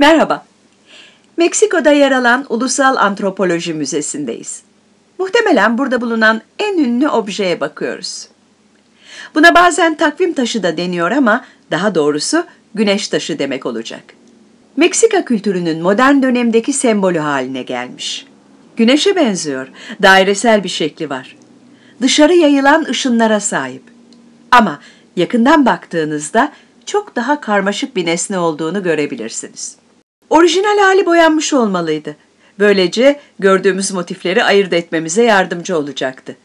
Merhaba. Meksiko'da yer alan Ulusal Antropoloji Müzesi'ndeyiz. Muhtemelen burada bulunan en ünlü objeye bakıyoruz. Buna bazen takvim taşı da deniyor ama daha doğrusu güneş taşı demek olacak. Meksika kültürünün modern dönemdeki sembolü haline gelmiş. Güneşe benziyor, dairesel bir şekli var. Dışarı yayılan ışınlara sahip. Ama yakından baktığınızda çok daha karmaşık bir nesne olduğunu görebilirsiniz. Orijinal hali boyanmış olmalıydı. Böylece gördüğümüz motifleri ayırt etmemize yardımcı olacaktı.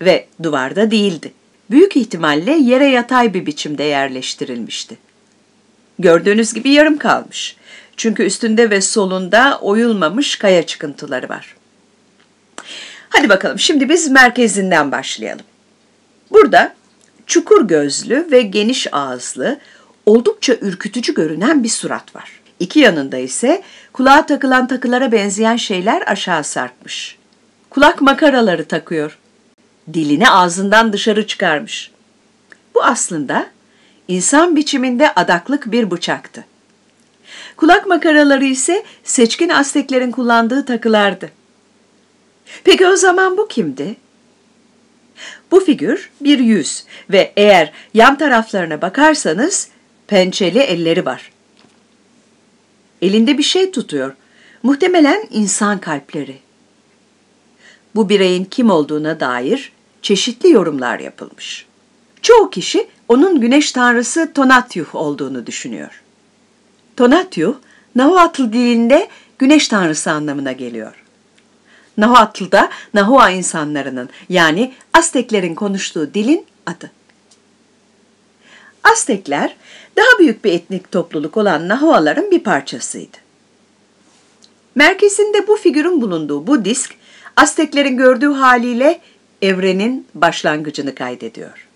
Ve duvarda değildi. Büyük ihtimalle yere yatay bir biçimde yerleştirilmişti. Gördüğünüz gibi yarım kalmış. Çünkü üstünde ve solunda oyulmamış kaya çıkıntıları var. Hadi bakalım şimdi biz merkezinden başlayalım. Burada çukur gözlü ve geniş ağızlı, oldukça ürkütücü görünen bir surat var. İki yanında ise kulağa takılan takılara benzeyen şeyler aşağı sarkmış. Kulak makaraları takıyor. Dilini ağzından dışarı çıkarmış. Bu aslında insan biçiminde adaklık bir bıçaktı. Kulak makaraları ise seçkin Azteklerin kullandığı takılardı. Peki o zaman bu kimdi? Bu figür bir yüz ve eğer yan taraflarına bakarsanız pençeli elleri var. Elinde bir şey tutuyor. Muhtemelen insan kalpleri. Bu bireyin kim olduğuna dair çeşitli yorumlar yapılmış. Çoğu kişi onun güneş tanrısı Tonatyuh olduğunu düşünüyor. Tonatyuh, Nahuatl dilinde güneş tanrısı anlamına geliyor. Nahuatl'da Nahua insanlarının yani Azteklerin konuştuğu dilin adı. Aztekler daha büyük bir etnik topluluk olan Nahuaların bir parçasıydı. Merkezinde bu figürün bulunduğu bu disk, Azteklerin gördüğü haliyle evrenin başlangıcını kaydediyor.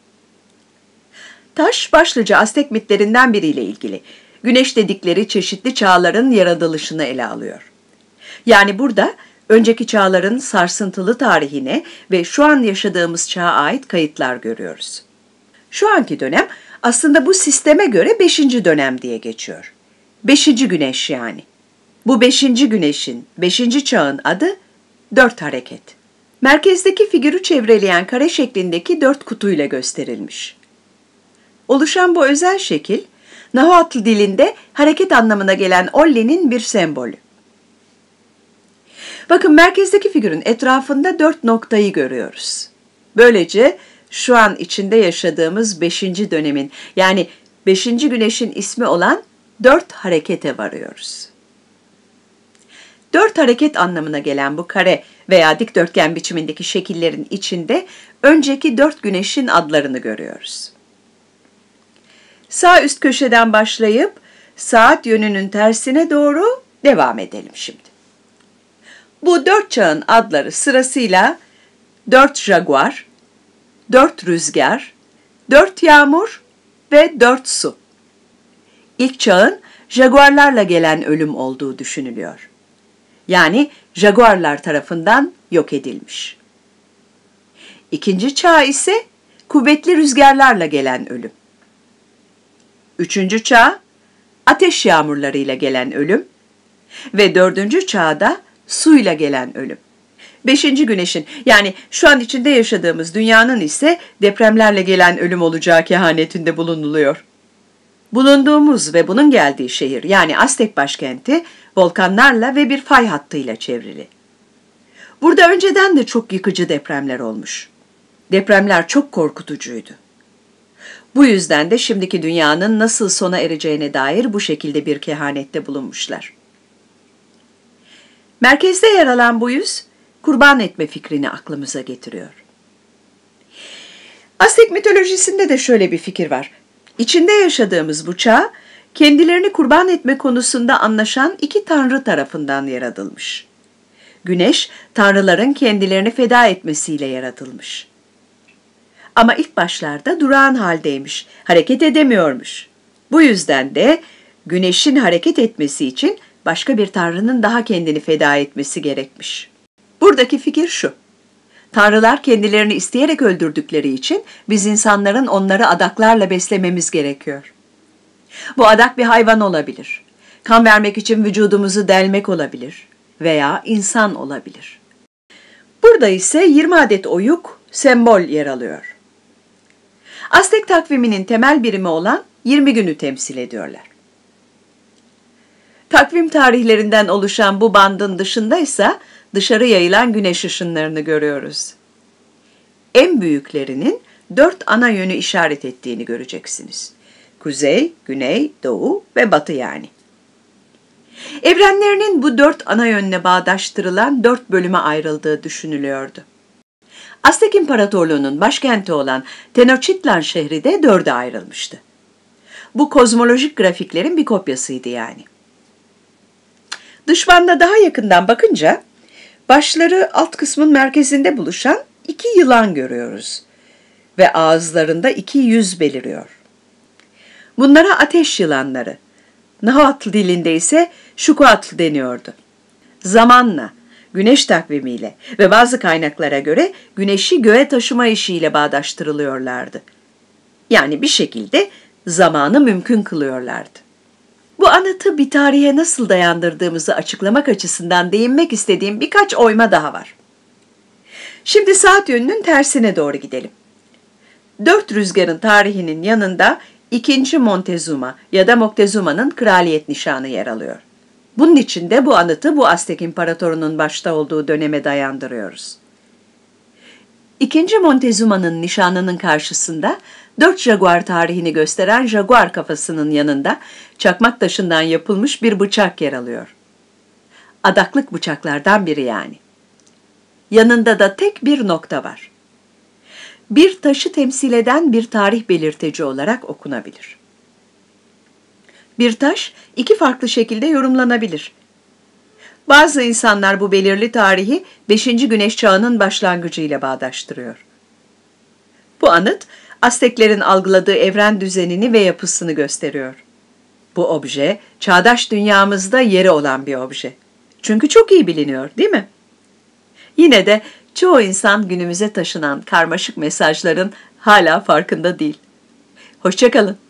Taş başlıca Aztek mitlerinden biriyle ilgili. Güneş dedikleri çeşitli çağların yaratılışını ele alıyor. Yani burada önceki çağların sarsıntılı tarihine ve şu an yaşadığımız çağa ait kayıtlar görüyoruz. Şu anki dönem aslında bu sisteme göre beşinci dönem diye geçiyor. Beşinci güneş yani. Bu beşinci güneşin, beşinci çağın adı dört hareket. Merkezdeki figürü çevreleyen kare şeklindeki dört kutuyla gösterilmiş. Oluşan bu özel şekil, Nahuatl dilinde hareket anlamına gelen ollenin bir sembolü. Bakın merkezdeki figürün etrafında dört noktayı görüyoruz. Böylece şu an içinde yaşadığımız beşinci dönemin yani beşinci güneşin ismi olan dört harekete varıyoruz. Dört hareket anlamına gelen bu kare veya dikdörtgen biçimindeki şekillerin içinde önceki dört güneşin adlarını görüyoruz. Sağ üst köşeden başlayıp saat yönünün tersine doğru devam edelim şimdi. Bu dört çağın adları sırasıyla dört jaguar, dört rüzgar, dört yağmur ve dört su. İlk çağın jaguarlarla gelen ölüm olduğu düşünülüyor. Yani jaguarlar tarafından yok edilmiş. İkinci çağ ise kuvvetli rüzgarlarla gelen ölüm. Üçüncü çağ ateş yağmurlarıyla gelen ölüm ve dördüncü çağda suyla gelen ölüm. Beşinci güneşin yani şu an içinde yaşadığımız dünyanın ise depremlerle gelen ölüm olacağı kehanetinde bulunuluyor. Bulunduğumuz ve bunun geldiği şehir yani Aztek başkenti volkanlarla ve bir fay hattıyla çevrili. Burada önceden de çok yıkıcı depremler olmuş. Depremler çok korkutucuydu. Bu yüzden de şimdiki dünyanın nasıl sona ereceğine dair bu şekilde bir kehanette bulunmuşlar. Merkezde yer alan bu yüz, kurban etme fikrini aklımıza getiriyor. Aztek mitolojisinde de şöyle bir fikir var. İçinde yaşadığımız bu çağ, kendilerini kurban etme konusunda anlaşan iki tanrı tarafından yaratılmış. Güneş, tanrıların kendilerini feda etmesiyle yaratılmış. Ama ilk başlarda durağan haldeymiş, hareket edemiyormuş. Bu yüzden de güneşin hareket etmesi için başka bir tanrının daha kendini feda etmesi gerekmiş.'' Buradaki fikir şu. Tanrılar kendilerini isteyerek öldürdükleri için biz insanların onları adaklarla beslememiz gerekiyor. Bu adak bir hayvan olabilir. Kan vermek için vücudumuzu delmek olabilir veya insan olabilir. Burada ise 20 adet oyuk sembol yer alıyor. Aztek takviminin temel birimi olan 20 günü temsil ediyorlar. Takvim tarihlerinden oluşan bu bandın dışında ise dışarı yayılan güneş ışınlarını görüyoruz. En büyüklerinin dört ana yönü işaret ettiğini göreceksiniz. Kuzey, güney, doğu ve batı yani. Evrenlerinin bu dört ana yönle bağdaştırılan dört bölüme ayrıldığı düşünülüyordu. Aztek İmparatorluğu'nun başkenti olan Tenochtitlan şehri de dörde ayrılmıştı. Bu kozmolojik grafiklerin bir kopyasıydı yani. Düşmanla daha yakından bakınca Başları alt kısmın merkezinde buluşan iki yılan görüyoruz ve ağızlarında iki yüz beliriyor. Bunlara ateş yılanları, Nahuatl dilinde ise şukuatl deniyordu. Zamanla, güneş takvimiyle ve bazı kaynaklara göre güneşi göğe taşıma işiyle bağdaştırılıyorlardı. Yani bir şekilde zamanı mümkün kılıyorlardı. Bu anıtı bir tarihe nasıl dayandırdığımızı açıklamak açısından değinmek istediğim birkaç oyma daha var. Şimdi saat yönünün tersine doğru gidelim. Dört rüzgarın tarihinin yanında ikinci Montezuma ya da Montezuma'nın kraliyet nişanı yer alıyor. Bunun için de bu anıtı bu Aztek imparatorunun başta olduğu döneme dayandırıyoruz. İkinci Montezuma'nın nişanının karşısında dört jaguar tarihini gösteren jaguar kafasının yanında çakmak taşından yapılmış bir bıçak yer alıyor. Adaklık bıçaklardan biri yani. Yanında da tek bir nokta var. Bir taşı temsil eden bir tarih belirteci olarak okunabilir. Bir taş iki farklı şekilde yorumlanabilir. Bazı insanlar bu belirli tarihi 5. Güneş Çağı'nın başlangıcı ile bağdaştırıyor. Bu anıt, Azteklerin algıladığı evren düzenini ve yapısını gösteriyor. Bu obje, çağdaş dünyamızda yeri olan bir obje. Çünkü çok iyi biliniyor, değil mi? Yine de çoğu insan günümüze taşınan karmaşık mesajların hala farkında değil. Hoşçakalın.